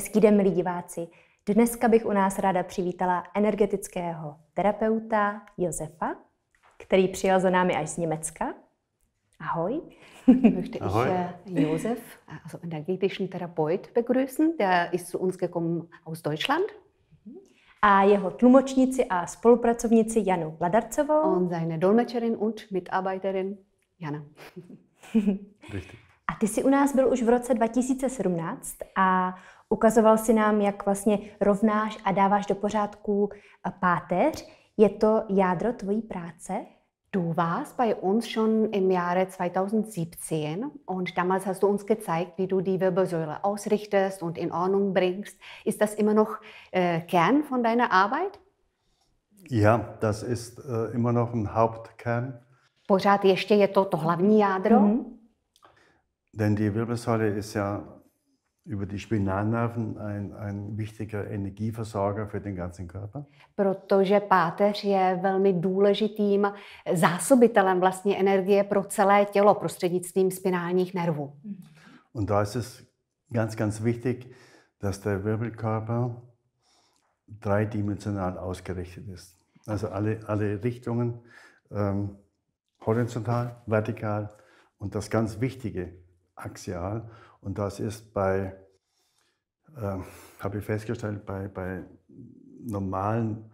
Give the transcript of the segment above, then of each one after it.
Hezký den, milí diváci. Dneska bych u nás ráda přivítala energetického terapeuta Josefa, který přijel za námi až z Německa. Ahoj. Möchte ich äh, Josef, also energetischen Therapeut, begrüßen. Der ist zu uns gekommen aus Deutschland. A jeho tlumočnici a spolupracovnici Janu Ladarcovou. Und seine Dolmetscherin und Mitarbeiterin Jana. Richtig. A ty jsi u nás byl už v roce 2017 a Ukazoval si nám, jak vlastně rovnáš a dáváš do pořádku eh, páteř. Je to jádro tvojí práce? Du warst bei uns schon im Jahre 2017 und damals hast du uns gezeigt, wie du die Wirbelsäule ausrichtest und in Ordnung bringst. Ist das immer noch äh, Kern von deiner Arbeit? Ja, das ist äh, immer noch ein Hauptkern. Pořád ještě je to to hlavní jádro. Mhm. Denn die Wirbelsäule ist ja über die Spinalnerven ein, ein wichtiger Energieversorger für den ganzen Körper? Protože páteř je velmi důležitým zásobitelem vlastně energie pro celé tělo prostřednictvím spinálních nervů. Und da ist es ganz, ganz wichtig, dass der Wirbelkörper dreidimensional ausgerichtet ist. Also alle, alle Richtungen ähm, horizontal, vertikal und das ganz Wichtige axial und das ist bei, äh, habe ich festgestellt, bei, bei normalen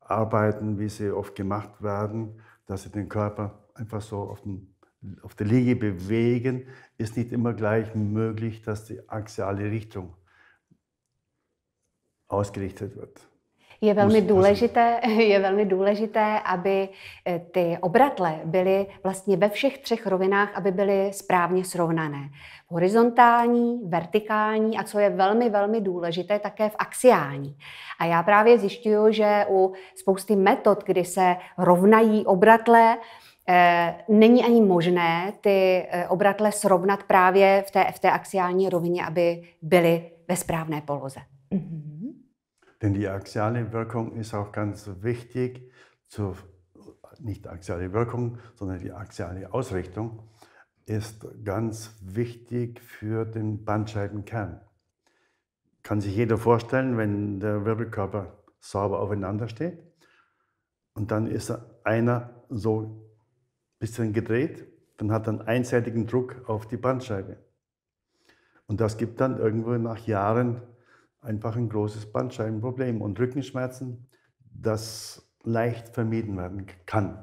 Arbeiten, wie sie oft gemacht werden, dass sie den Körper einfach so auf, den, auf der Liege bewegen, ist nicht immer gleich möglich, dass die axiale Richtung ausgerichtet wird. Je velmi, důležité, je velmi důležité, aby eh, ty obratle byly vlastně ve všech třech rovinách, aby byly správně srovnané. Horizontální, vertikální a co je velmi, velmi důležité, také v axiální. A já právě zjišťuju, že u spousty metod, kdy se rovnají obratle, eh, není ani možné ty eh, obratle srovnat právě v té, v té axiální rovině, aby byly ve správné poloze. Mm-hmm. Denn die axiale Wirkung ist auch ganz wichtig zur nicht axiale Wirkung, sondern die axiale Ausrichtung ist ganz wichtig für den Bandscheibenkern. Kann sich jeder vorstellen, wenn der Wirbelkörper sauber aufeinander steht und dann ist einer so ein bisschen gedreht, dann hat er einen einseitigen Druck auf die Bandscheibe. Und das gibt dann irgendwo nach Jahren einfach ein großes Bandscheibenproblem und Rückenschmerzen, das leicht vermieden werden kann.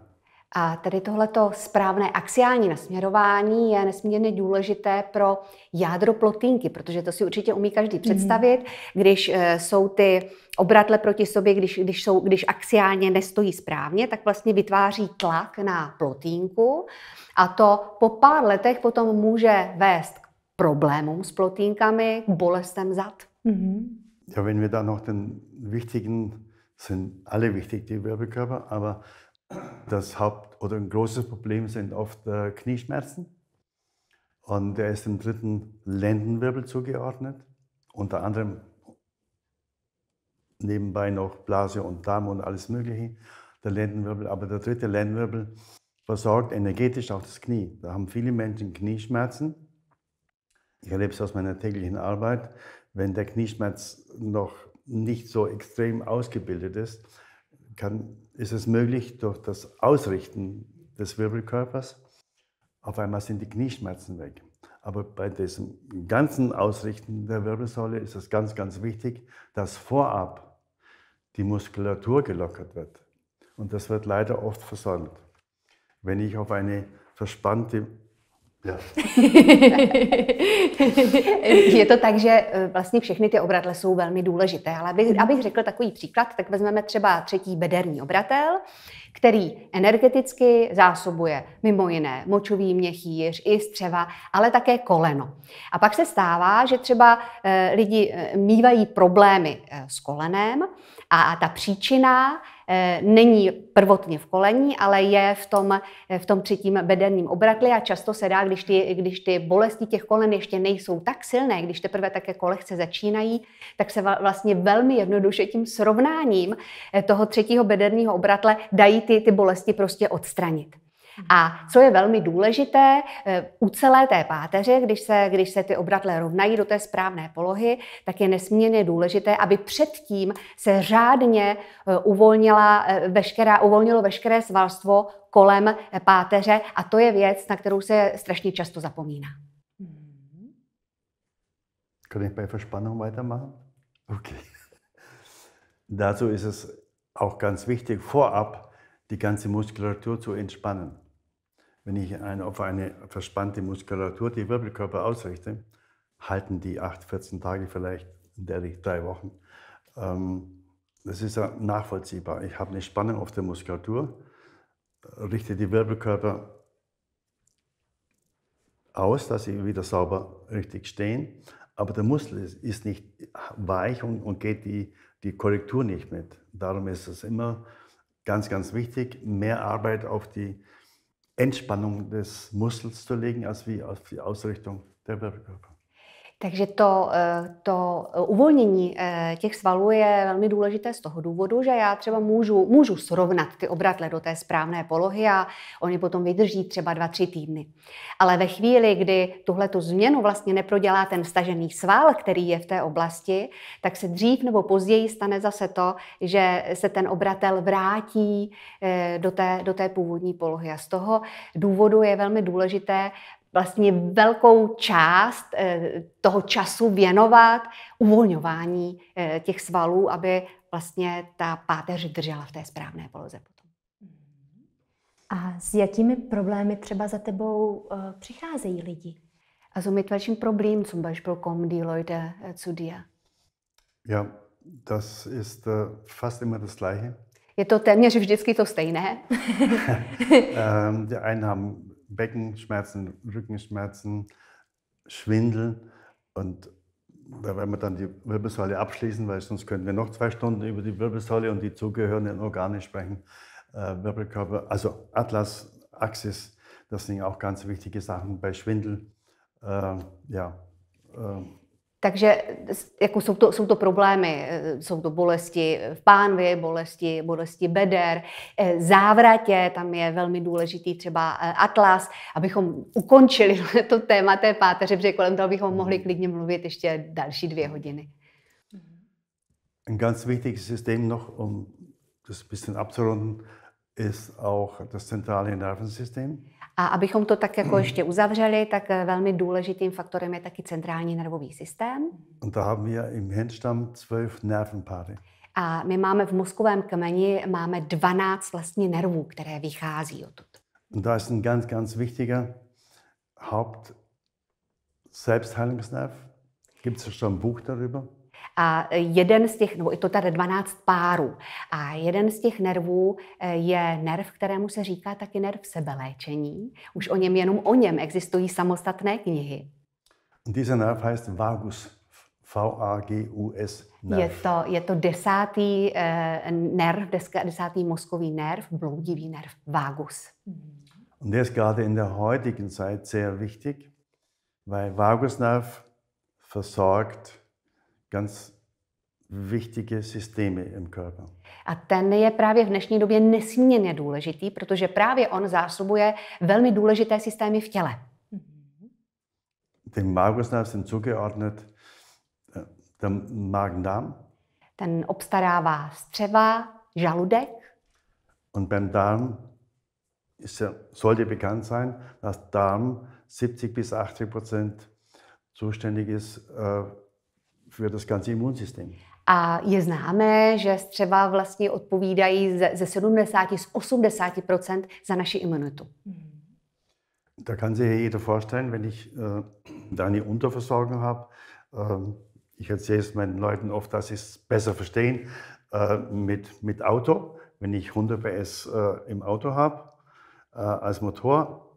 A tady tohleto správné axiální nasměrování je nesmírně důležité pro jádro plotinky, protože to si určitě umí každý mhm. představit, mm-hmm. když eh, jsou ty obratle proti sobě, když, když, jsou, když axiálně nestojí správně, tak vlastně vytváří tlak na plotinku a to po pár letech potom může vést k problémům s plotínkami, k bolestem zad. Mhm. Ja, wenn wir da noch den wichtigen, sind alle wichtig, die Wirbelkörper, aber das Haupt- oder ein großes Problem sind oft äh, Knieschmerzen. Und der ist dem dritten Lendenwirbel zugeordnet, unter anderem nebenbei noch Blase und Darm und alles Mögliche, der Lendenwirbel. Aber der dritte Lendenwirbel versorgt energetisch auch das Knie. Da haben viele Menschen Knieschmerzen. Ich erlebe es aus meiner täglichen Arbeit wenn der Knieschmerz noch nicht so extrem ausgebildet ist, kann, ist es möglich, durch das Ausrichten des Wirbelkörpers, auf einmal sind die Knieschmerzen weg. Aber bei diesem ganzen Ausrichten der Wirbelsäule ist es ganz, ganz wichtig, dass vorab die Muskulatur gelockert wird. Und das wird leider oft versäumt. Wenn ich auf eine verspannte Yes. je to tak, že e, vlastně všechny ty obratle jsou velmi důležité, ale abych, mhm. abych řekl takový příklad, tak vezmeme třeba třetí bederní obratel, který energeticky zásobuje mimo jiné močový měchýř i střeva, ale také koleno. A pak se stává, že třeba e, lidi e, mývají problémy s kolenem a ta příčina Eh, není prvotně v kolení, ale je v tom, eh, v tom třetím bedenním obratli a často se dá, když ty, když ty bolesti těch kolen ještě nejsou tak silné, když teprve také kolechce jako začínají, tak se vlastně velmi jednoduše tím srovnáním eh, toho třetího bederního obratle dají ty, ty bolesti prostě odstranit. A co je velmi důležité, eh, u celé té páteře, když se, když se ty obratle rovnají do té správné polohy, tak je nesmírně důležité, aby předtím se řádně eh, uvolnila eh, veškerá, uvolnilo veškeré svalstvo kolem páteře a to je věc, na kterou se strašně často zapomíná. Kann ich bei Verspannung weitermachen? Okay. Dazu ist es auch ganz wichtig, vorab die ganze Muskulatur zu entspannen. Wenn ich ein, auf eine verspannte Muskulatur die Wirbelkörper ausrichte, halten die 8, 14 Tage vielleicht, in der ich drei Wochen. Ähm, das ist nachvollziehbar. Ich habe eine Spannung auf der Muskulatur, richte die Wirbelkörper aus, dass sie wieder sauber richtig stehen, aber der Muskel ist, ist nicht weich und, und, geht die, die Korrektur nicht mit. Darum ist es immer ganz, ganz wichtig, mehr Arbeit auf die Entspannung des Muskels zu legen, als wie auf die Ausrichtung der Wirbelkörper. Takže to, eh, to uvolnění eh, těch svalů je velmi důležité z toho důvodu, že já třeba můžu, můžu srovnat ty obratle do té správné polohy a oni potom vydrží třeba dva, tři týdny. Ale ve chvíli, kdy tuhle tu změnu vlastně neprodělá ten stažený sval, který je v té oblasti, tak se dřív nebo později stane zase to, že se ten obratel vrátí eh, do té, do té původní polohy. A z toho důvodu je velmi důležité vlastně velkou část eh, toho času věnovat uvolňování eh, těch svalů, aby vlastně ta páteř držela v té správné poloze potom. A s jakými problémy třeba za tebou eh, přicházejí lidi? Also mit velším Problem zum Beispiel kommen die Leute zu dir? Ja, das ist fast immer das gleiche. Je to téměř vždycky to stejné. die einen haben Beckenschmerzen, Rückenschmerzen, Schwindel und da werden wir dann die Wirbelsäule abschließen, weil sonst könnten wir noch zwei Stunden über die Wirbelsäule und die zugehörenden Organe sprechen. Äh, Wirbelkörper, also Atlas, Axis, das sind auch ganz wichtige Sachen bei Schwindel. Äh, ja, äh, Takže jako jsou, to, jsou to problémy, eh, jsou to bolesti v pánvi, bolesti, bolesti beder, eh, závratě, tam je velmi důležitý třeba eh, atlas, abychom ukončili to téma té páteře, protože kolem toho bychom mohli mhm. klidně mluvit ještě další dvě hodiny. Ein mhm. ganz wichtiges System noch, um das bisschen abzurunden, ist auch das zentrale Nervensystem. A abychom to tak jako ještě uzavřeli, tak eh, velmi důležitým faktorem je taky centrální nervový systém. Und da haben wir im Hirnstamm zwölf Nervenpaare. A my máme v mozkovém kmeni máme 12 vlastně nervů, které vychází odtud. Und da ist ein ganz, ganz wichtiger Haupt-Selbstheilungsnerv. Gibt es schon ein Buch darüber? A e, jeden z těch, nebo i to tady 12 párů. A jeden z těch nervů e, je nerv, kterému se říká taky nerv sebeléčení. Už o něm, jenom o něm existují samostatné knihy. Dieser Nerv heißt Vagus. V-A-G-U-S. Nerv. Je to, je to desátý eh, nerv, desátý mozkový nerv, bloudivý nerv, vagus. Und der ist gerade in der heutigen Zeit sehr wichtig, weil Vagusnerv versorgt ganz wichtige systémy im Körper. A ten je právě v dnešní době nesmírně důležitý, protože právě on zásobuje velmi důležité systémy v těle. Dem Vagusnerv sind zugeordnet ten äh, Magen-Darm. Ten obstarává střeva, žaludek. Und beim Darm ist, sollte bekannt sein, dass Darm 70 bis 80 Prozent zuständig ist äh, für das ganze Immunsystem. A je známé, že střeva vlastně odpovídají ze 70 z 80 za naši imunitu. Da kann sich jeder vorstellen, wenn ich äh, da eine Unterversorgung habe, äh, ich erzähle es meinen Leuten oft, dass sie es besser verstehen, äh, mit, mit Auto, wenn ich 100 PS äh, im Auto habe äh, als Motor,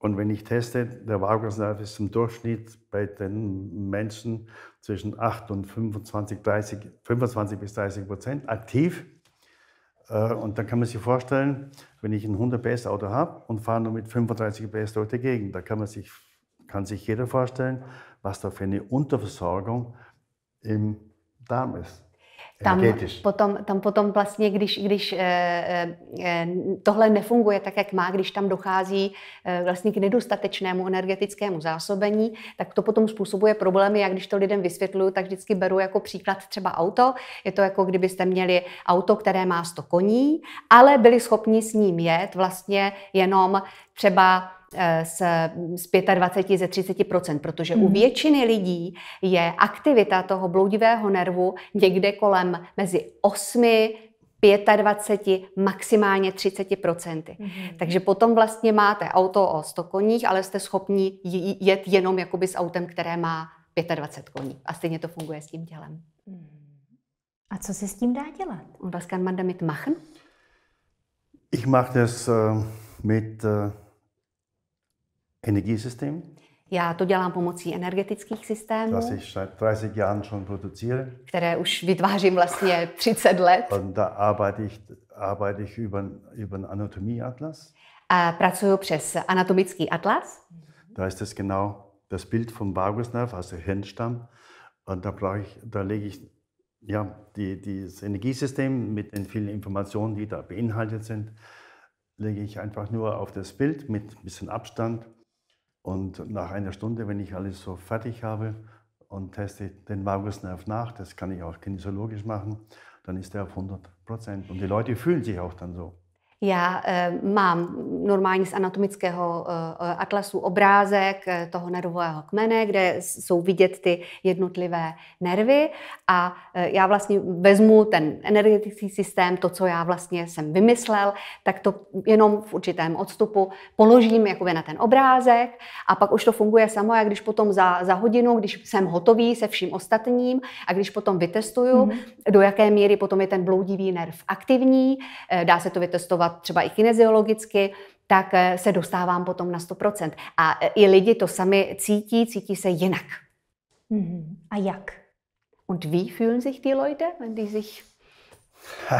und wenn ich teste, der Vagusnerv ist im Durchschnitt bei den Menschen zwischen 8 und 25, 30, 25 bis 30 Prozent aktiv. Äh, und dann kann man sich vorstellen, wenn ich ein 100 PS Auto habe und fahre nur mit 35 PS durch die Gegend, da kann, man sich, kann sich jeder vorstellen, was da für eine Unterversorgung im Darm ist. tam potom, tam potom vlastně, když, když eh, eh, eh, tohle nefunguje tak, jak má, když tam dochází vlastně k nedostatečnému energetickému zásobení, tak to potom způsobuje problémy. Já když to lidem vysvětluju, tak vždycky beru jako příklad třeba auto. Je to jako kdybyste měli auto, které má 100 koní, ale byli schopni s ním jet vlastně jenom třeba z, z 25, ze 30 protože mm. u hmm. většiny lidí je aktivita toho bloudivého nervu někde kolem mezi 8, 25, maximálně 30 mm-hmm. Takže potom vlastně máte auto o 100 koních, ale jste schopni jet jenom jakoby s autem, které má 25 koní. A stejně to funguje s tím tělem. Hmm. A co se s tím dá dělat? Und was kann man damit machen? Ich mache das eh, mit eh, Energiesystem? Já to dělám pomocí energetických systémů. Das ich seit 30 Jahren schon produziere. Které už vytvářím vlastně 30 let. Und da arbeite ich, arbeite ich über, über einen Anatomieatlas. A pracuju přes anatomický atlas. Da ist das genau das Bild vom Vagusnerv, also Hirnstamm. Und da, brauche ich, da lege ich ja, die, dieses Energiesystem mit den vielen Informationen, die da beinhaltet sind, lege ich einfach nur auf das Bild mit ein bisschen Abstand und nach einer Stunde, wenn ich alles so fertig habe und teste den Vagusnerv nach, das kann ich auch kinesiologisch machen, dann ist er auf 100 Prozent. Und die Leute fühlen sich auch dann so. Já eh, mám normálně z anatomického eh, atlasu obrázek eh, toho nervového kmene, kde jsou vidět ty jednotlivé nervy a já vlastně vezmu ten energetický systém, to, co já vlastně jsem vymyslel, tak to jenom v určitém odstupu položím jakoby na ten obrázek a pak už to funguje samo, jak když potom za, za hodinu, když jsem hotový se vším ostatním a když potom vytestuju, mm. do jaké míry potom je ten bloudivý nerv aktivní, dá se to vytestovat pracovat třeba i kineziologicky, tak eh, se dostávám potom na 100%. A eh, i lidi to sami cítí, cítí se jinak. Mhm. A jak? Und wie fühlen sich die Leute, wenn die sich... es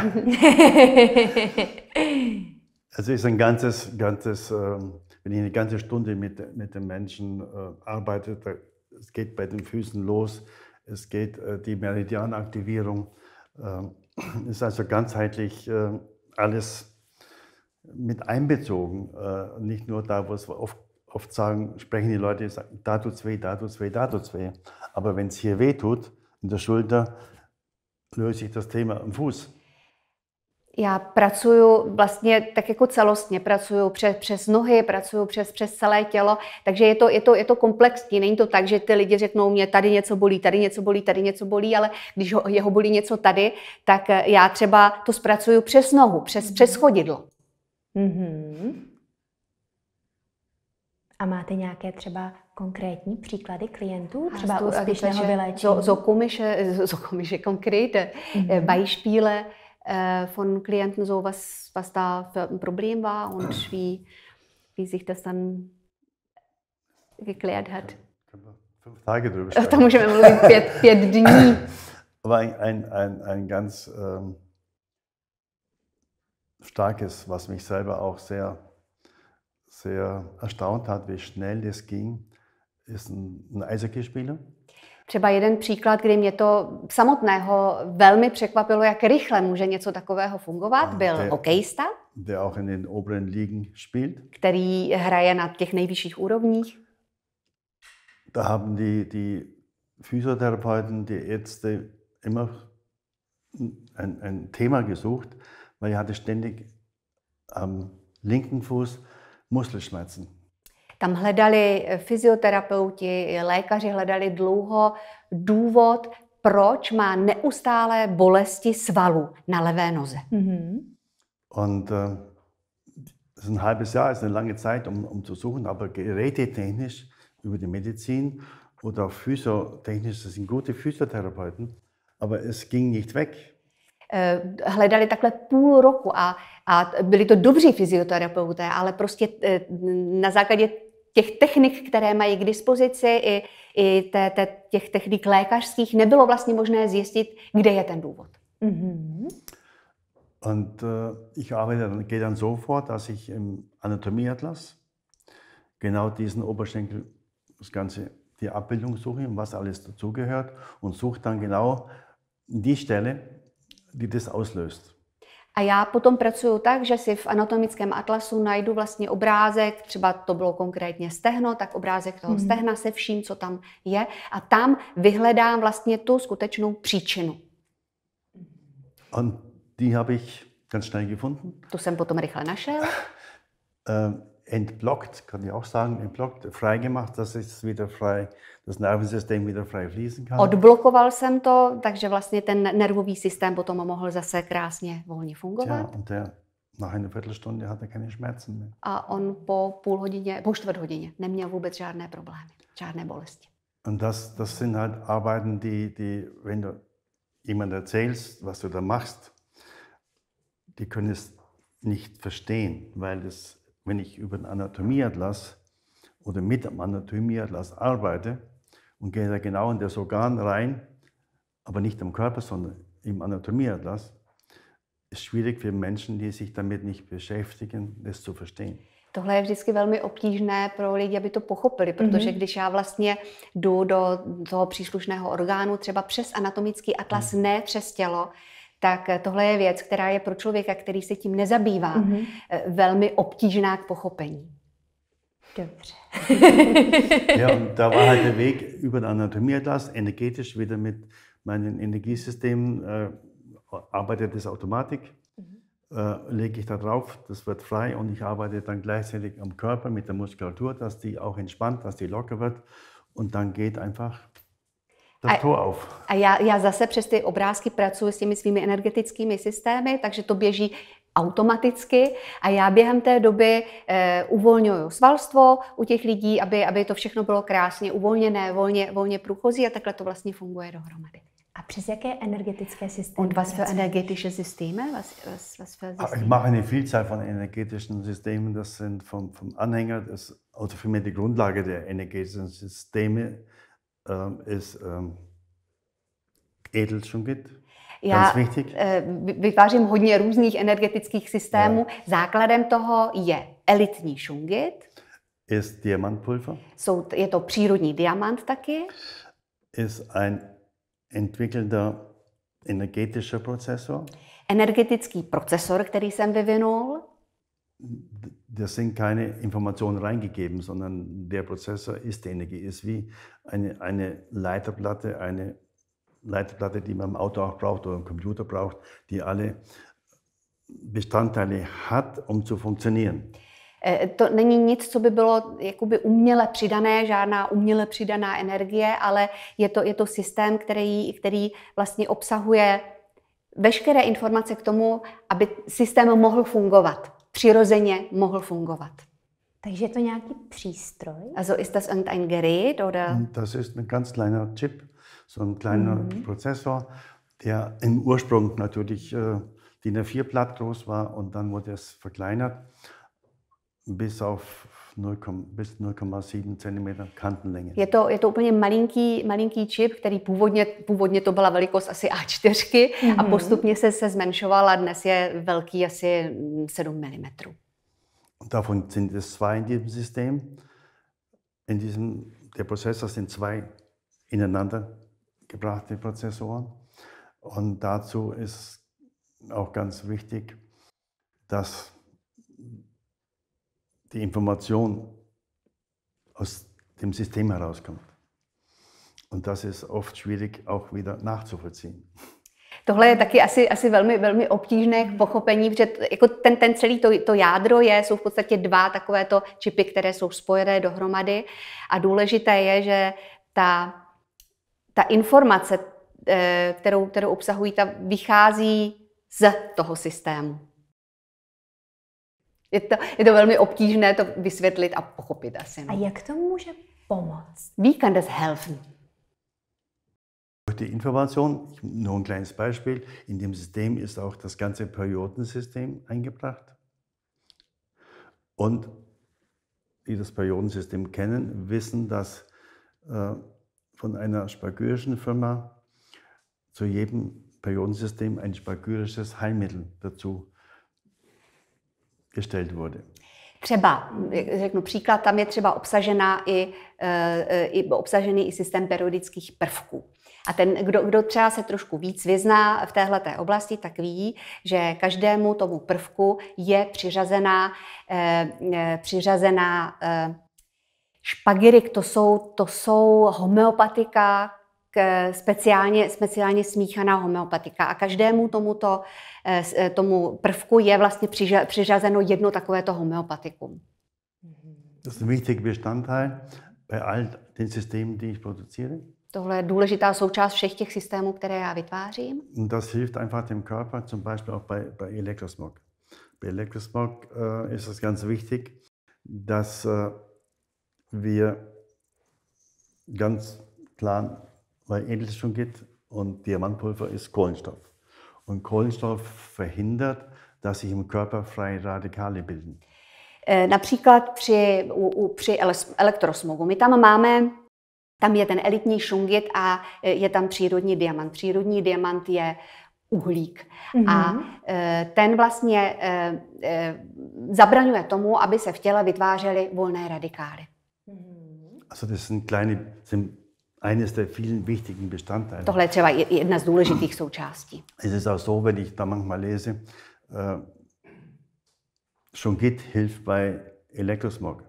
also, ist ein ganzes, ganzes, ähm, wenn ich eine ganze Stunde mit, mit den Menschen äh, arbeite, es geht bei den Füßen los, es geht äh, die Meridianaktivierung, ähm, es ist also ganzheitlich äh, alles mit einbezogen. Äh, nicht nur da, wo es oft, oft sagen, sprechen die Leute, sagen, da tut's weh, da tut's weh, da tut's weh. Aber wenn es hier weh tut, in der Schulter, löse ich das Thema am Fuß. Já pracuju vlastně tak jako celostně, pracuju přes, přes nohy, pracuju přes, přes celé tělo, takže je to, je, to, je to komplexní. Není to tak, že ty lidi řeknou mě, tady něco bolí, tady něco bolí, tady něco bolí, ale když ho, jeho bolí něco tady, tak já třeba to zpracuju přes nohu, přes, přes chodidlo. Mm-hmm. A máte nějaké třeba konkrétní příklady klientů, třeba Hast úspěšného vyléčení? So, so konkrét, so, so komische äh, von Klienten, no, so was, was da für ein Problem war und wie, wie sich das dann geklärt hat. Fünf Tage drüber sprechen. Da muss wir mal pět, pět dní. Aber ein, ein, ein, ein ganz... Ähm Starkes, was mich selber auch sehr, sehr erstaunt hat, wie schnell das ging, ist ein Eishockeyspieler. Třeba jeden příklad, kdy mě to samotného velmi překvapilo, jak rychle může něco takového fungovat, byl der, hokejista, der auch in den oberen Ligen spielt. který hraje na těch nejvyšších úrovních. Da haben die, die Physiotherapeuten, die Ärzte immer ein, ein Thema gesucht, weil ich hatte ständig am ähm, linken Fuß Muskelschmerzen. Tam hledali eh, fyzioterapeuti, eh, lékaři hledali dlouho důvod, proč má neustále bolesti svalů na levé noze. Mhm. Und äh, das ist ein halbes Jahr, ist eine lange Zeit, um, um zu suchen, aber gerätetechnisch über die Medizin oder auch physiotechnisch, das sind gute Physiotherapeuten, aber es ging nicht weg. Eh, hledali takhle půl roku a, a byli to dobří fyzioterapeuté, ale prostě eh, na základě těch technik, které mají k dispozici, i, i té, té, těch technik lékařských, nebylo vlastně možné zjistit, kde je ten důvod. Mm-hmm. Und äh, ich arbeite dann, gehe dann so vor, dass ich im Anatomieatlas genau diesen Oberschenkel, das Ganze, die Abbildung suche, was alles dazugehört und suche dann genau die Stelle, die das auslöst. A já potom pracuju tak, že si v anatomickém atlasu najdu vlastně obrázek, třeba to bylo konkrétně stehno, tak obrázek toho mm. stehna se vším, co tam je, a tam vyhledám vlastně tu skutečnou příčinu. A die habe ich ganz schnell gefunden. Tu jsem potom rychle našel. Äh, entblockt, kann ich auch sagen, entblockt, freigemacht, dass es wieder frei, das nervensystem wieder frei fließen kann. Odblokoval jsem to, takže vlastně ten nervový systém potom mohl zase krásně volně fungovat. Ja, und der, nach einer Viertelstunde hatte keine Schmerzen mehr. A on po půl hodině, po čtvrt hodině neměl vůbec žádné problémy, žádné bolesti. Und das, das sind halt Arbeiten, die, die, wenn du jemand erzählst, was du da machst, die können es nicht verstehen, weil es wenn ich über den Anatomieatlas oder mit dem Anatomieatlas arbeite und gehe da genau in das Organ rein, aber nicht am Körper, sondern im Anatomieatlas, ist schwierig für Menschen, die sich damit nicht beschäftigen, das zu verstehen. Tohle je vždycky velmi obtížné pro lidi, aby to pochopili, protože mm-hmm. když já vlastně jdu do toho příslušného orgánu, třeba přes anatomický atlas, mm-hmm. ne přes tělo, tak eh, tohle je věc, která je pro člověka, který se tím nezabývá, mm-hmm. velmi obtížná k pochopení. Dobře. ja, und da war halt der Weg über die Anatomie Anatomieatlas energetisch wieder mit meinem Energiesystem äh, arbeitet das Automatik, mhm. äh, lege ich da drauf, das wird frei und ich arbeite dann gleichzeitig am Körper mit der Muskulatur, dass die auch entspannt, dass die locker wird und dann geht einfach to a, auf. a já, já zase přes ty obrázky pracuji s těmi svými energetickými systémy, takže to běží automaticky a já během té doby e, uvolňuju svalstvo u těch lidí, aby, aby to všechno bylo krásně uvolněné, volně, volně průchozí a takhle to vlastně funguje dohromady. A přes jaké energetické systémy? Und was für energetische Systeme? Was, was, was für Systeme? Ich mache eine Vielzahl von energetischen Systemen. Das sind vom, vom Anhänger, das, also für mich die Grundlage der energetischen Systeme ähm, um, ist ähm, um, Edel schon gibt. Já eh, vytvářím hodně různých energetických systémů. Eh. Základem toho je elitní šungit. Ist Diamantpulver. Jsou, je to přírodní diamant taky. Je ein entwickelnder energetischer procesor. Energetický procesor, který jsem vyvinul. da sind keine Informationen reingegeben, sondern der Prozessor ist derjenige, ist wie eine, eine Leiterplatte, eine Leiterplatte, die man im Auto auch braucht oder im Computer braucht, die alle Bestandteile hat, um zu funktionieren. Eh, to není nic, co by bylo jakoby uměle přidané, žádná uměle přidaná energie, ale je to, je to systém, který, který vlastně obsahuje veškeré informace k tomu, aby systém mohl fungovat přirozeně mohl fungovat. Takže je to nějaký přístroj? Also ist das irgendein Gerät oder? Hm, das ist ein ganz kleiner Chip, so ein kleiner mhm. Prozessor, der im Ursprung natürlich äh, DIN A4-Blatt groß war und dann wurde es verkleinert bis auf bis 0,7 cm kantenlänge. Je to, je to úplně malinký, malinký čip, který původně, původně to byla velikost asi A4 mm-hmm. a mhm. postupně se, se zmenšovala. Dnes je velký asi 7 mm. davon sind es zwei in diesem System. In diesem, der Prozessor sind zwei ineinander gebrachte Prozessoren. Und dazu ist auch ganz wichtig, dass die Information aus dem System herauskommt. Und das ist oft schwierig auch wieder nachzuvollziehen. Tohle je taky asi, asi velmi, velmi obtížné k pochopení, protože jako ten, ten celý to, to jádro je, jsou v podstatě dva takovéto čipy, které jsou spojené dohromady a důležité je, že ta, ta informace, eh, kterou, kterou obsahují, ta vychází z toho systému. Je to, je to velmi obtížné to vysvětlit a pochopit asi. No. A jak to může pomoct? Wie kann das helfen? die Information, nur ein kleines Beispiel, in dem System ist auch das ganze Periodensystem eingebracht. Und die das Periodensystem kennen, wissen, dass äh, von einer spagyrischen Firma zu jedem Periodensystem ein spagyrisches Heilmittel dazu gestellt wurde. Třeba, řeknu příklad, tam je třeba obsažená i, eh, i, obsažený i systém periodických prvků. A ten, kdo, kdo třeba se trošku víc vyzná v téhle oblasti, tak ví, že každému tomu prvku je přiřazená, eh, eh přiřazená eh, špagirik, to jsou, to jsou homeopatika, k speciálně, speciálně smíchaná homeopatika. A každému tomuto, eh, eh, tomu prvku je vlastně přiřazeno jedno takovéto homeopatikum. Mhm. Das ist ein Bestandteil bei all den Systemen, die ich produziere. Tohle je důležitá součást všech těch systémů, které já vytvářím. Und das hilft einfach dem Körper, zum Beispiel auch bei, bei Elektrosmog. Bei Elektrosmog äh, ist es ganz wichtig, dass äh, wir ganz klar weil Edel schon geht und Diamantpulver ist Kohlenstoff. Und Kohlenstoff verhindert, dass sich im Körper freie Radikale bilden. Eh, například při, u, u, při elektrosmogu. My tam máme tam je ten elitní šungit a eh, je tam přírodní diamant. Přírodní diamant je uhlík. Mm-hmm. A mhm. eh, ten vlastně zabraňuje tomu, aby se v těle vytvářely volné radikály. Mm-hmm. Also das sind kleine, sind eines der vielen wichtigen Bestandteile. Tohle je třeba jedna z důležitých součástí. Es ist auch so, wenn ich da manchmal lese, uh, äh, Shungit hilft bei Elektrosmog.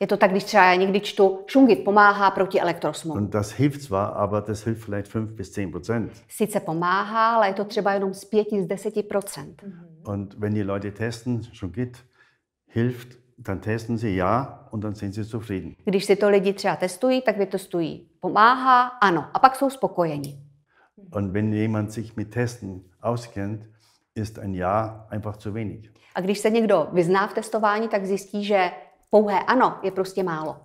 Je to tak, když třeba já někdy čtu, Šungit pomáhá proti elektrosmogu. Und das hilft zwar, aber das hilft vielleicht 5 bis 10 Prozent. Sice pomáhá, ale je to třeba jenom z 5 z 10 Prozent. Und wenn die Leute testen, Shungit hilft dann testen sie ja und dann sind sie zufrieden. Když si to lidi třeba testují, tak vytestují. Pomáhá, ano. A pak jsou spokojeni. Und wenn jemand sich mit Testen auskennt, ist ein Ja einfach zu wenig. A když se někdo vyzná v testování, tak zjistí, že pouhé ano je prostě málo.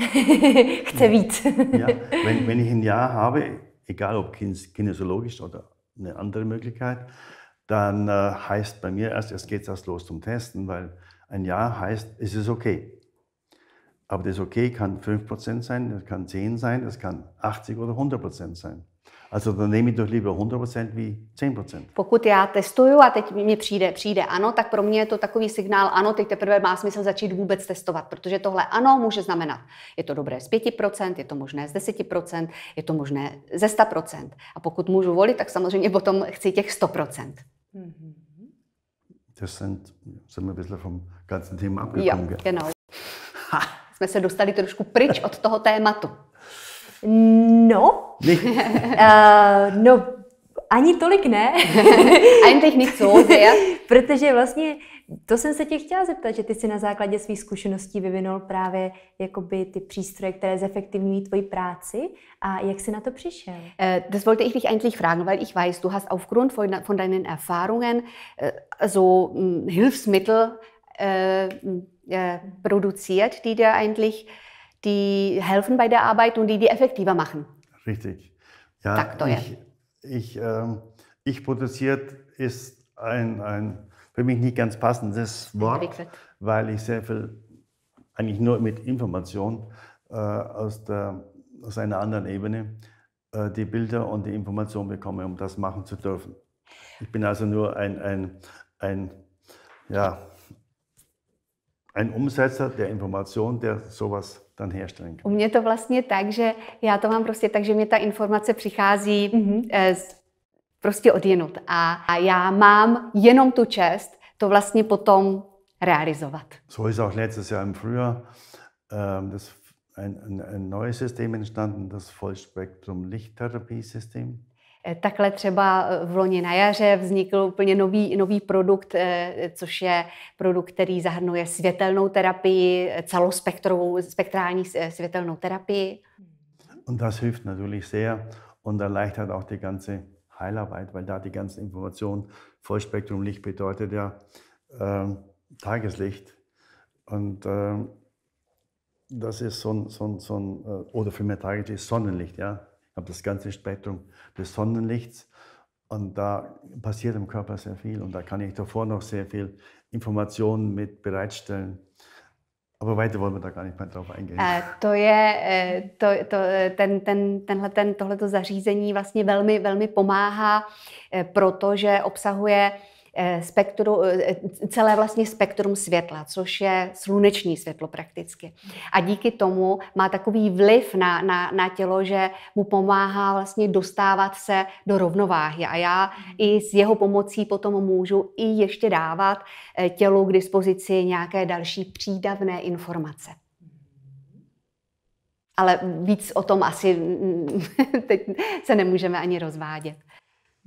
Chce víc. ja, wenn, wenn ich ein Ja habe, egal ob kinesiologisch oder eine andere Möglichkeit, dann äh, heißt bei mir erst, jetzt geht es erst los zum Testen, weil Ein Ja heißt, es ist okay. Aber das okay kann 5% sein, das kann 10 sein, das kann 80 oder 100% sein. Also dann nehme ich doch lieber 100% wie 10%. Pokud já testuju a teď mi přijde, přijde ano, tak pro mě je to takový signál ano, teď teprve má smysl začít vůbec testovat, protože tohle ano může znamenat, je to dobré z 5%, je to možné z 10%, je to možné ze 100%. A pokud můžu volit, tak samozřejmě potom chci těch 100%. Mm-hmm. Das sind jsem ein bisschen vom ganzen Thema abgekommen. Ja, genau. Ha. Jsme se dostali trošku pryč od toho tématu. No. uh, no, ani tolik ne. ani teď nic, Protože vlastně To jsem se tě chtěla zeptat, že ty si na základě svých zkušeností vyvinul právě jakoby ty Přístroje, které effektivní tvoji práci a jak sie na to přišel? Eh, das wollte ich dich eigentlich fragen, weil ich weiß, du hast aufgrund von, von deinen Erfahrungen äh, so hm, Hilfsmittel äh, äh, produziert, die dir eigentlich die helfen bei der Arbeit und die die effektiver machen. Richtig. Ja, ich, ich, äh, ich produziert ist ein, ein für mich nicht ganz passendes Wort, weil ich sehr viel eigentlich nur mit Information äh, aus, der, aus einer anderen Ebene äh, die Bilder und die Information bekomme, um das machen zu dürfen. Ich bin also nur ein, ein, ein, ja, ein Umsetzer der Information, der sowas dann herstellen kann. U mě das vlastně tak, že já to mám prostě tak, že mě ta informace přichází mm-hmm. z prostě odjenut. A, a já mám jenom tu čest to vlastně potom realizovat. So ist auch letztes Jahr im Frühjahr ähm, das, ein, ein, ein neues System entstanden, das Vollspektrum Lichttherapiesystem. Eh, takhle třeba eh, v loni na jaře vznikl úplně nový, nový produkt, eh, což je produkt, který zahrnuje světelnou terapii, celospektrovou, spektrální světelnou terapii. Und das hilft natürlich sehr und erleichtert auch die ganze Heilarbeit, weil da die ganzen Informationen, Vollspektrumlicht bedeutet ja äh, Tageslicht. Und äh, das ist so ein, so ein, so ein äh, oder vielmehr Tageslicht, Sonnenlicht, ja. Ich habe das ganze Spektrum des Sonnenlichts und da passiert im Körper sehr viel und da kann ich davor noch sehr viel Informationen mit bereitstellen. Aber weiter wollen wir da gar nicht mehr drauf eingehen. To je, eh, to, to, eh, ten, ten, tenhle, ten, tohleto zařízení vlastně velmi, velmi pomáhá, eh, protože obsahuje Eh, spektru, eh, celé vlastně spektrum světla, což je sluneční světlo prakticky. A díky tomu má takový vliv na, na, na tělo, že mu pomáhá vlastně dostávat se do rovnováhy. A já i s jeho pomocí potom můžu i ještě dávat eh, tělu k dispozici nějaké další přídavné informace. Ale víc o tom asi mm, teď se nemůžeme ani rozvádět.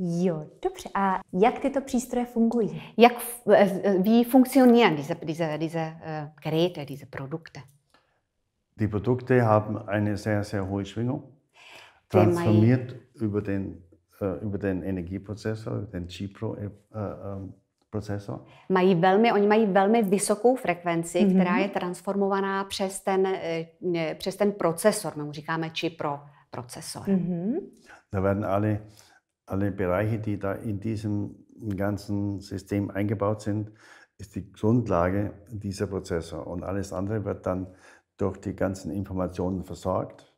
Jo, dobře. A jak tyto přístroje fungují? Jak, eh, eh, vy funkcionují diese, diese, diese Geräte, eh, diese Produkte? Die Produkte haben eine sehr, sehr hohe Schwingung, transformiert über den, äh, über den Energieprozessor, über den G-Pro-Prozessor. Äh, ähm, mají velmi, oni mají velmi vysokou frekvenci, mm-hmm. která je transformovaná přes ten, přes ten procesor. My mu říkáme G-Pro procesor. Mm-hmm. Da werden alle alle Bereiche, die da in diesem ganzen System eingebaut sind, ist die Grundlage dieser Prozessor. Und alles andere wird dann durch die ganzen Informationen versorgt,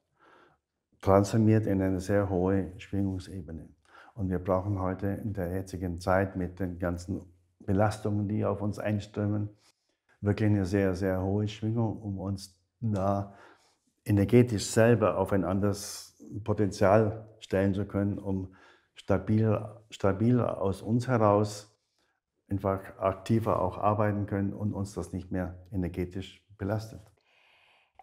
transformiert in eine sehr hohe Schwingungsebene. Und wir brauchen heute in der jetzigen Zeit mit den ganzen Belastungen, die auf uns einströmen, wirklich eine sehr, sehr hohe Schwingung, um uns da energetisch selber auf ein anderes Potenzial stellen zu können, um stabil, stabil aus uns heraus einfach aktiver auch arbeiten können und uns das nicht mehr energetisch belastet.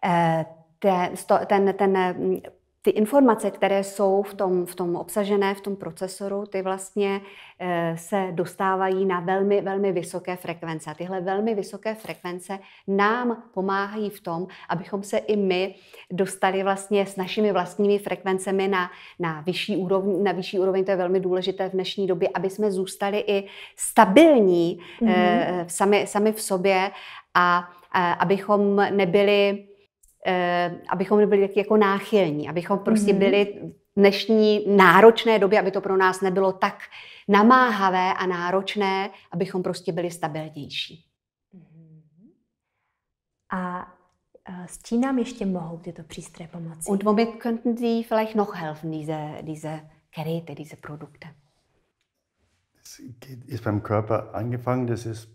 Äh, der, deine, deine hm, ty informace, které jsou v tom, v tom obsažené, v tom procesoru, ty vlastně eh, se dostávají na velmi, velmi vysoké frekvence. A tyhle velmi vysoké frekvence nám pomáhají v tom, abychom se i my dostali vlastně s našimi vlastními frekvencemi na, na, vyšší, úroveň, na vyšší úroveň. To je velmi důležité v dnešní době, aby jsme zůstali i stabilní eh, mm-hmm. sami, sami v sobě a eh, abychom nebyli Eh, abychom nebyli jako náchylní, abychom prostě mhm. byli v dnešní náročné době, aby to pro nás nebylo tak namáhavé a náročné, abychom prostě byli stabilnější. Mhm. A eh, s čím nám ještě mohou tyto přístroje pomoci? Und womit könnten Sie vielleicht noch helfen, diese, diese Geräte, diese Produkte? Es ist beim Körper angefangen, das ist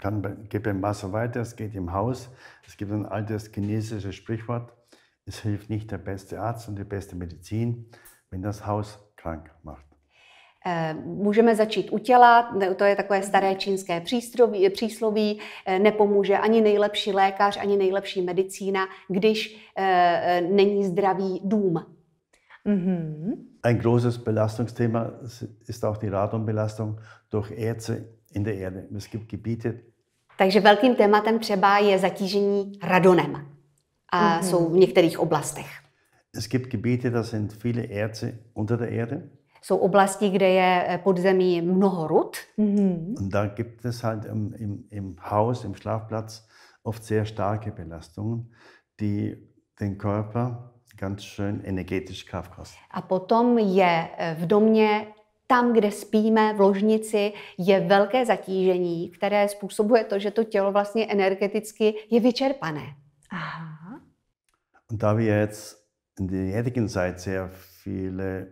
kann, gebe ein Maß weiter, es geht im Haus. Es gibt ein altes chinesisches Sprichwort, es hilft nicht der beste Arzt und die beste Medizin, wenn das Haus krank macht. Eh, můžeme začít u těla, ne, to je takové staré čínské eh, přísloví, přísloví, eh, nepomůže ani nejlepší lékař, ani nejlepší medicína, když není zdravý dům. Mhm. Ein großes Belastungsthema ist auch die Radonbelastung durch Ärzte in der Erde. Es gibt Gebiete. Takže velkým tématem třeba je zatížení radonem. A mm-hmm. jsou v některých oblastech. Es gibt Gebiete, da sind viele Erze unter der Erde. Jsou oblasti, kde je eh, pod zemí mnoho rud. Mm-hmm. Und da gibt es halt im, im, im Haus, im Schlafplatz oft sehr starke Belastungen, die den Körper ganz schön energetisch Kraft kosten. A potom je eh, v domě tam, kde spíme, v ložnici, je velké zatížení, které způsobuje to, že to tělo vlastně energeticky je vyčerpané. Aha. Und da wir er jetzt in der jetzigen Zeit sehr viele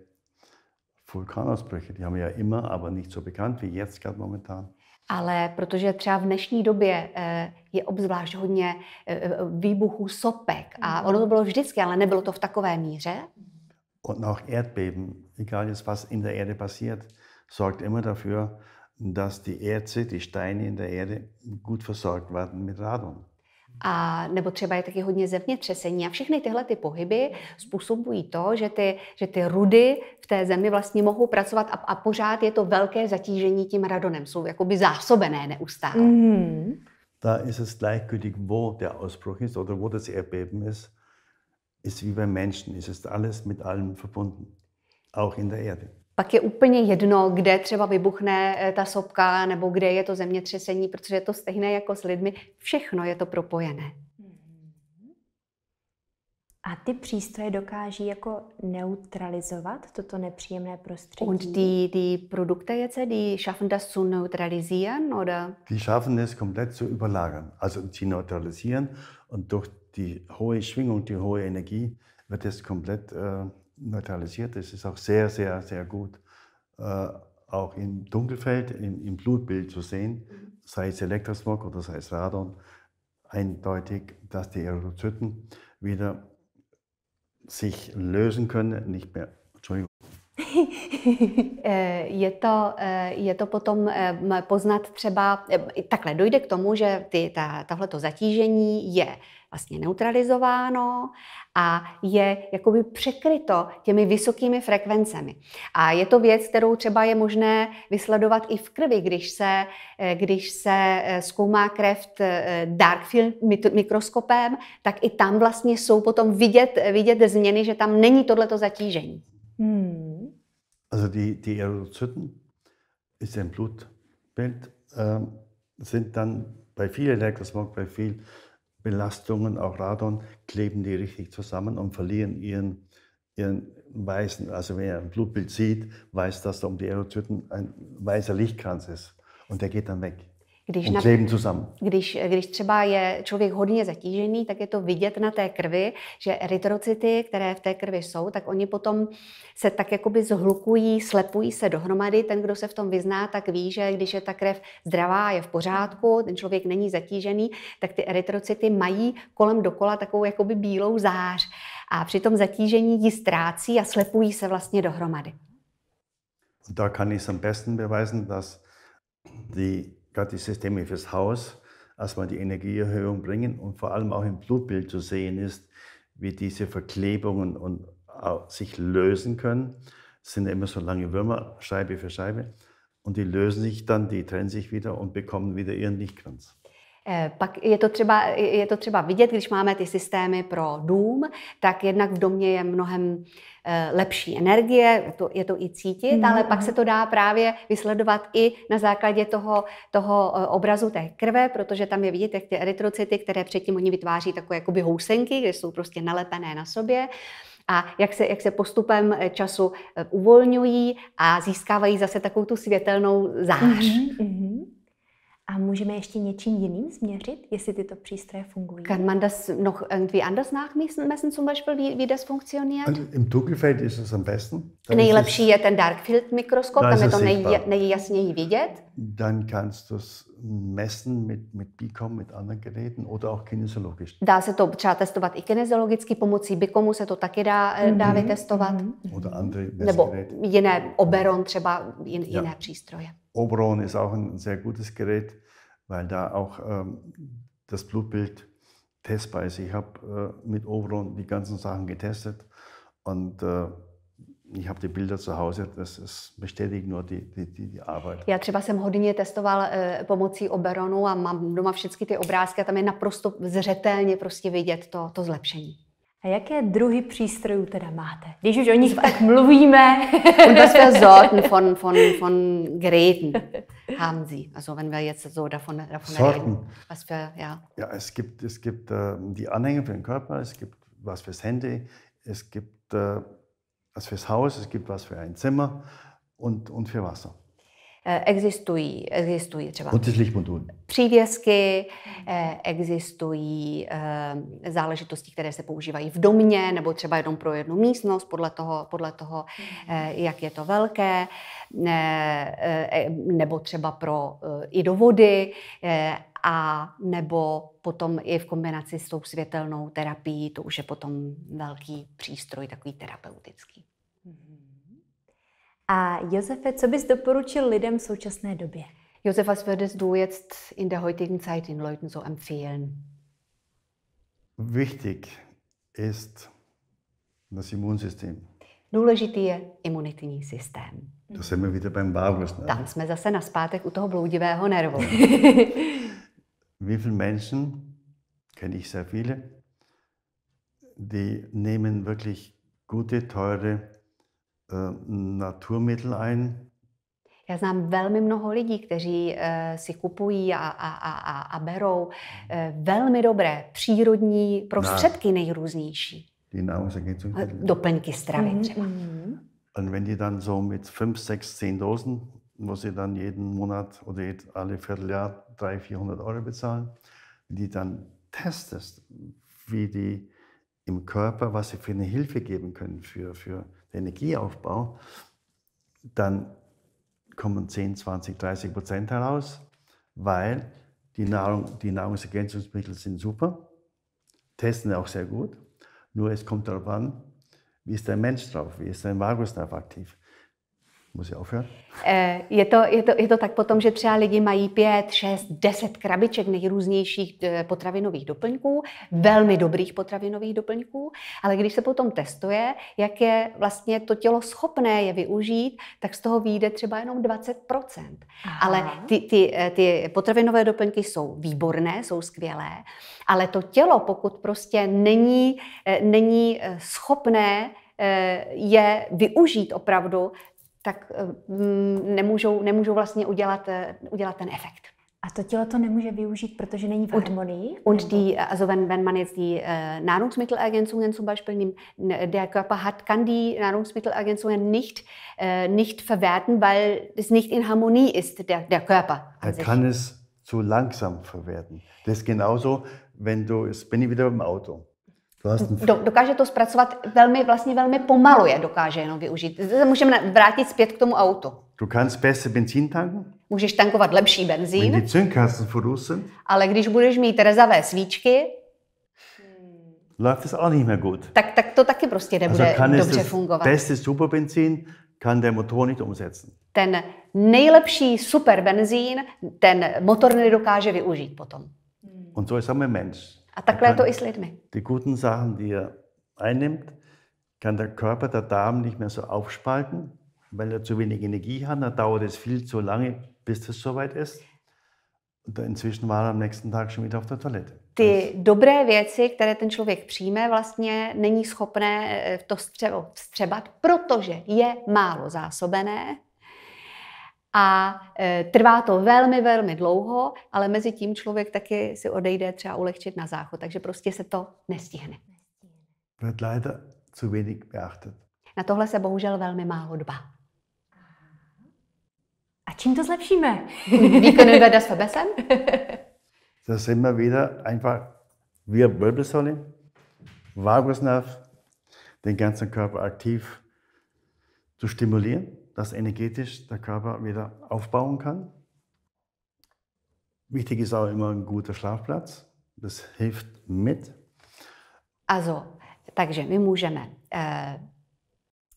Vulkanausbrüche, die haben wir ja immer, aber nicht so bekannt wie jetzt gerade momentan. Ale protože třeba v dnešní době eh, je obzvlášť hodně eh, eh, výbuchů sopek a ono to bylo vždycky, ale nebylo to v takové míře. Und auch Erdbeben, egal jetzt was in der Erde passiert, sorgt immer dafür, dass die Erze, die Steine in der Erde gut versorgt werden mit Radon. A nebo třeba je taky hodně zemětřesení. A všechny tyhle ty pohyby způsobují to, že ty, že ty rudy v té zemi vlastně mohou pracovat a, a pořád je to velké zatížení tím radonem. Jsou jakoby zásobené neustále. Mm. Da ist es gleichgültig, wo der Ausbruch ist oder wo das Erdbeben ist. ist wie beim Menschen. Es ist alles mit allem verbunden, auch in der Erde. Pak je úplně jedno, kde třeba vybuchne eh, ta sopka nebo kde je to zemětřesení, protože je to stejné jako s lidmi, všechno je to propojené. Mhm. A ty přístroje dokáží jako neutralizovat toto nepříjemné prostředí? Und die, die Produkte jetzt, die schaffen das zu neutralisieren, oder? Die schaffen es komplett zu überlagern. Also sie neutralisieren Und durch die hohe Schwingung, die hohe Energie wird das komplett äh, neutralisiert. Das ist auch sehr, sehr, sehr gut äh, auch im Dunkelfeld, im, im, Blutbild zu sehen, mhm. sei es Elektrosmog oder sei es Radon, eindeutig, dass die Erythrozyten wieder sich lösen können, nicht mehr Eh, je, to, eh, je to potom eh, poznat třeba, takhle dojde k tomu, že ty, ta, tahleto zatížení je vlastně neutralizováno a je jakoby překryto těmi vysokými frekvencemi. A je to věc, kterou třeba je možné vysledovat i v krvi, když se, když se zkoumá krev field mikroskopem, tak i tam vlastně jsou potom vidět, vidět změny, že tam není tohleto zatížení. Hmm. Also die, die Erythrozyten ist ein Blutbild, äh, sind dann bei viel Elektrosmog, bei viel Belastungen, auch Radon, kleben die richtig zusammen und verlieren ihren, ihren weißen, also wer ein Blutbild sieht, weiß, dass da um die Erythrozyten ein weißer Lichtkranz ist und der geht dann weg. Když, na, když, když třeba je člověk hodně zatížený, tak je to vidět na té krvi, že erytrocity, které v té krvi jsou, tak oni potom se tak jakoby zhlukují, slepují se dohromady. Ten, kdo se v tom vyzná, tak ví, že když je ta krev zdravá, je v pořádku, ten člověk není zatížený, tak ty erytrocity mají kolem dokola takovou jakoby bílou zář. A při tom zatížení ji ztrácí a slepují se vlastně dohromady. Da kann ich am besten beweisen, dass die gerade die Systeme fürs Haus erstmal die Energieerhöhung bringen und vor allem auch im Blutbild zu sehen ist, wie diese Verklebungen und sich lösen können. Es sind immer so lange Würmer, Scheibe für Scheibe. Und die lösen sich dann, die trennen sich wieder und bekommen wieder ihren Lichtkranz. Eh, pak je to, třeba, je to třeba vidět, když máme ty systémy pro dům, tak jednak v domě je mnohem eh, lepší energie, je to, je to i cítit, mm. ale pak mhm. se to dá právě vysledovat i na základě toho, toho eh, obrazu té krve, protože tam je vidět, jak ty erytrocyty, které předtím oni vytváří takové jakoby housenky, kde jsou prostě nalepené na sobě a jak se, jak se postupem času uvolňují a získávají zase takovou tu světelnou zář. Mm-hmm. A můžeme ještě něčím jiným změřit, jestli tyto přístroje fungují? Kann man das noch irgendwie anders nachmessen, zum Beispiel, wie, wie das funktioniert? Im Dunkelfeld ist es am besten. Nejlepší je ten Darkfield mikroskop, tam je to nejjasněji vidět. Dann kannst du es messen mit, mit Bicom, mit anderen Geräten oder auch kinesiologisch. Dá se to třeba testovat i kinesiologicky, pomocí Bicomu se to taky dá, mm-hmm. dá mhm, vytestovat. Mhm. Oder andere Nebo jiné, Oberon třeba, jin, ja. jiné přístroje. Oberon ist auch ein sehr gutes Gerät, weil da auch ähm, das Blutbild testbar ist. Ich habe äh, mit Oberon die ganzen Sachen getestet und äh, ich habe die Bilder zu Hause, das, das bestätigt nur die, die, die, die Arbeit. Já třeba jsem hodně testoval äh, pomocí Oberonu a mám doma všechny ty obrázky a tam je naprosto zřetelně prostě vidět to, to zlepšení. A jaké druhy přístrojů teda máte? Když už o nich tak mluvíme. Und was für Sorten von, von, von Geräten haben Sie? Also wenn wir jetzt so davon, davon Sorten. reden. Was für, ja. ja, es gibt, es gibt äh, die Anhänge für den Körper, es gibt was fürs Handy, es gibt äh, was fürs Haus, es gibt was für ein Zimmer und, und für Wasser. Eh, existují, existují třeba přívěsky, eh, existují eh, záležitosti, které se používají v domě nebo třeba jenom pro jednu místnost podle toho, podle toho jak je to velké, nebo třeba pro i do vody a nebo potom i v kombinaci s tou světelnou terapií, to už je potom velký přístroj, takový terapeutický. A Josefe, co bys doporučil lidem v současné době? Josef, was würdest du jetzt in der heutigen Zeit den Leuten so empfehlen? Wichtig ist das Immunsystem. Důležitý je imunitní systém. To se mi beim Tam jsme zase na zpátek u toho bloudivého nervu. wie viele Menschen, kenne ich sehr viele, die nehmen wirklich gute, teure äh, Naturmittel ein, Já znám velmi mnoho lidí, kteří uh, si kupují a, a, a, a berou uh, velmi dobré přírodní prostředky nejrůznější. Doplňky stravy mm-hmm. Und wenn die dann so mit 5, 6, 10 Dosen muss ich dann jeden Monat oder alle Vierteljahr 300, 400 Euro bezahlen, die dann testest, wie die im Körper, was sie für eine Hilfe geben können für, für den Energieaufbau, dann kommen 10, 20, 30 Prozent heraus, weil die, Nahrung, die Nahrungsergänzungsmittel sind super, testen auch sehr gut, nur es kommt darauf an, wie ist der Mensch drauf, wie ist dein Vagus Vagusnerv aktiv. Musí aufhören? Eh, je to, je, to, je to tak potom, že třeba lidi mají pět, šest, deset krabiček nejrůznějších eh, potravinových doplňků, velmi dobrých potravinových doplňků, ale když se potom testuje, jak je vlastně to tělo schopné je využít, tak z toho vyjde třeba jenom 20%. Aha. Ale ty, ty, eh, ty potravinové doplňky jsou výborné, jsou skvělé, ale to tělo, pokud prostě není, není schopné je využít opravdu, tak eh, mm, nemůžou, nemůžou vlastně udělat, eh, udělat ten efekt. A to tělo to nemůže využít, protože není v harmonii? Und, und die, eh, also wenn, wenn man jetzt die äh, Nahrungsmittelergänzungen zum Beispiel nimmt, ne, der Körper hat, kann die Nahrungsmittelergänzungen nicht, äh, nicht verwerten, weil es nicht in Harmonie ist, der, der Körper. Er kann es zu langsam verwerten. Das ist genauso, wenn du, jetzt bin ich wieder im Auto, Vlastně. Do, dokáže to zpracovat velmi, vlastně velmi pomalu je dokáže jenom využít. Zase můžeme vrátit zpět k tomu autu. Du kannst besser Benzin tanken. Můžeš tankovat lepší benzín. Wenn die Ale když budeš mít rezavé svíčky, hm. läuft es auch nicht mehr gut. Tak, tak to taky prostě nebude also kann dobře fungovat. Beste Superbenzin kann der Motor nicht umsetzen. Ten nejlepší superbenzín ten motor nedokáže využít potom. Und so ist auch er ein Mensch. A takhle je to i s lidmi. Ty guten Sachen, die er einnimmt, kann der Körper, der Darm nicht mehr so aufspalten, weil er zu wenig Energie hat. Dann dauert es viel zu lange, bis es soweit ist. Und inzwischen war er am nächsten Tag schon wieder auf der Toilette. Ty dobré věci, které ten člověk přijme, vlastně není schopné eh, to střebat, protože je málo zásobené a e, trvá to velmi, velmi dlouho, ale mezi tím člověk taky si odejde třeba ulehčit na záchod, takže prostě se to nestihne. Na tohle se bohužel velmi málo dba. A čím to zlepšíme? Wie veda s das verbessern? Das sind wir wieder einfach wir Wirbelsäule, Vagusnerv, den ganzen Körper aktiv zu stimulieren dass energetisch der Körper wieder aufbauen kann. Wichtig ist auch immer ein guter Schlafplatz. Das hilft mit. Also, takže my můžeme eh,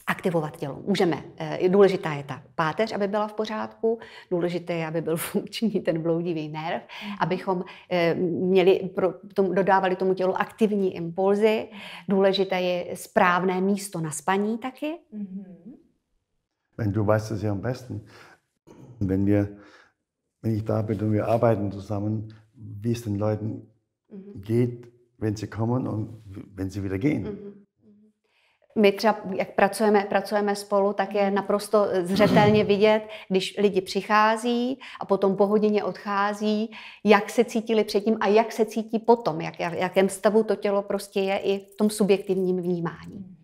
aktivovat tělo. Můžeme. Eh, důležitá je ta páteř, aby byla v pořádku, důležité je, aby byl funkční ten bloudivý nerv, abychom eh, měli, pro, tom, dodávali tomu tělu aktivní impulzy. Důležité je správné místo na spaní taky. Mm-hmm wenn du weißt es ja am besten, wenn wir, er, wenn ich da bin und wir arbeiten zusammen, wie es den Leuten mhm. geht, wenn sie kommen und wenn sie wieder gehen. Mhm. mhm. My třeba, jak pracujeme, pracujeme spolu, tak je naprosto zřetelně vidět, když lidi přichází a potom po hodině odchází, jak se cítili předtím a jak se cítí potom, jak, jakém stavu to tělo prostě je i v tom subjektivním vnímání.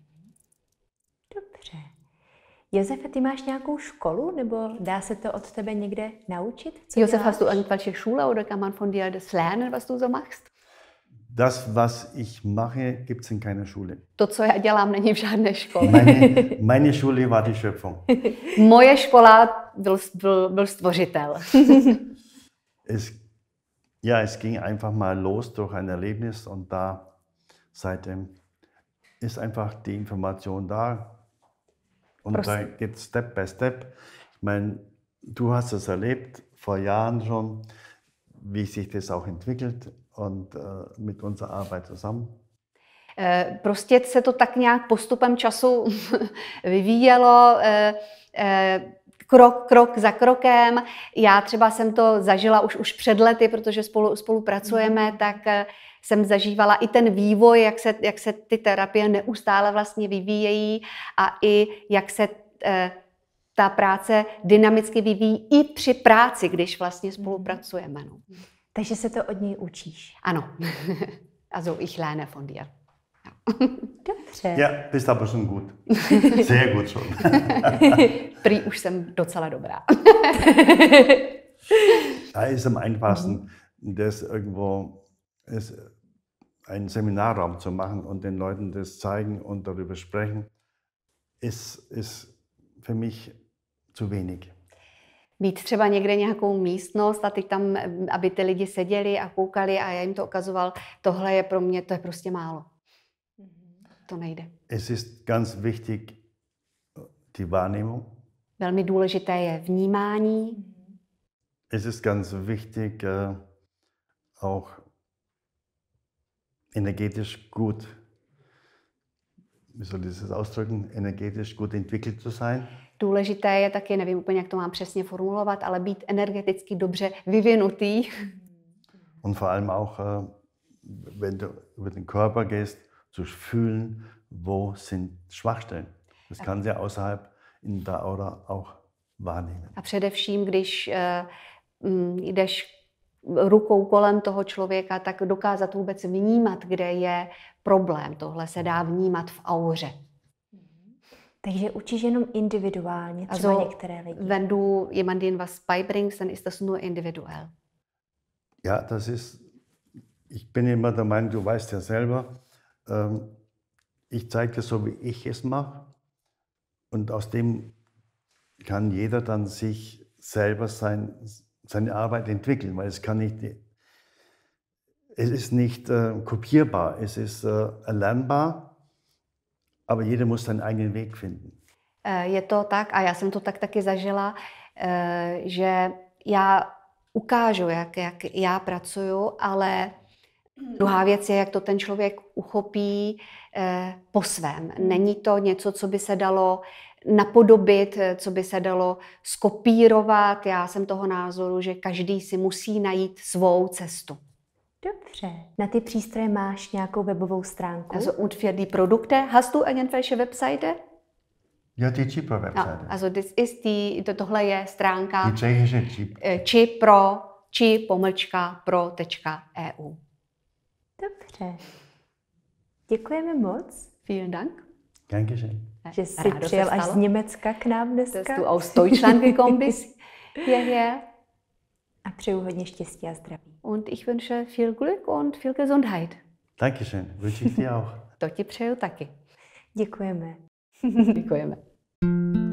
Josefe, ty máš nějakou Schule, nebo dá se to od tebe někde naučit? Co Josef, hast du irgendwelche Schule oder kann man von dir das lernen, was du so machst? Das, was ich mache, gibt es in keiner Schule. To, co ja dělám, není v žádné škole. meine, meine Schule war die Schöpfung. Moje škola byl, byl, byl stvořitel. es, ja, es ging einfach mal los durch ein Erlebnis und da seitdem ist einfach die Information da, Und Prost. da geht es Step by Step. Ich meine, du hast es erlebt vor Jahren schon, wie sich das auch entwickelt und äh, mit unserer Arbeit zusammen. Äh, prostě se to tak nějak postupem času vyvíjelo. Äh, äh, krok, krok za krokem. Já třeba jsem to zažila už, už před lety, protože spolu, spolupracujeme, mhm. tak jsem zažívala i ten vývoj, jak se, jak se ty terapie neustále vlastně vyvíjejí a i jak se eh, ta práce dynamicky vyvíjí i při práci, když vlastně mhm. spolupracujeme. No. Takže se to od něj učíš. Ano. jsou ich léne von dir. Dobře. Ja, ty jsi schon gut. Sehr gut schon. Prý už jsem docela dobrá. da ist am einfachsten, das irgendwo, es, einen Seminarraum zu machen und den Leuten das zeigen und darüber sprechen, ist, ist für mich zu wenig. Mít třeba někde nějakou místnost a teď tam, aby ty lidi seděli a koukali a já jim to ukazoval, tohle je pro mě, to je prostě málo. Mhm. To nejde. Es ist ganz wichtig, die Wahrnehmung. Velmi důležité je vnímání. Es ist ganz wichtig, äh, auch energetisch gut, wie soll ich das ausdrücken, energetisch gut entwickelt zu sein. Důležité je taky, nevím úplně, jak to mám přesně formulovat, ale být energeticky dobře vyvinutý. Und vor allem auch, äh, wenn du über den Körper gehst, zu fühlen, wo sind Schwachstellen. Das kann sie außerhalb in der Aura auch wahrnehmen. A především, když uh, jdeš rukou kolem toho člověka, tak dokázat vůbec vnímat, kde je problém. Tohle se dá vnímat v auře. Mhm. Takže učíš jenom individuálně, třeba also, některé lidi. Wenn du jemanden was beibringst, dann ist das nur no individuell. Ja, das ist, ich bin immer der Meinung, du weißt ja selber, ähm, ich zeige dir so, wie ich es mache. Und aus dem kann jeder dann sich selber sein, seine Arbeit entwickeln, weil es kann nicht, es ist nicht äh, kopierbar, es ist äh, erlernbar, aber jeder muss seinen eigenen Weg finden. Äh, je to tak, a já jsem to tak taky zažila, äh, že já ukážu, jak, jak já pracuju, ale Druhá věc je, jak to ten člověk uchopí äh, po svém. Není to něco, co by se dalo napodobit, co by se dalo skopírovat. Já jsem toho názoru, že každý si musí najít svou cestu. Dobře. Na ty přístroje máš nějakou webovou stránku? Also für die Produkte hast du irgendwelche Webseite? Jo, ty či pro webseite. No, also das ist die, to, tohle je stránka die tschechische či. Eh, pro, či pomlčka pro.eu. E Dobře. Děkujeme moc. Vielen Dank. Dankeschön. Že jsi Rádo přijel až z Německa k nám dneska. To je tu Deutschland gekommen je hierher. A přeju hodně štěstí a zdraví. Und ich wünsche viel Glück und viel Gesundheit. Dankeschön, wünsche ich dir auch. to ti přeju taky. Děkujeme. Děkujeme.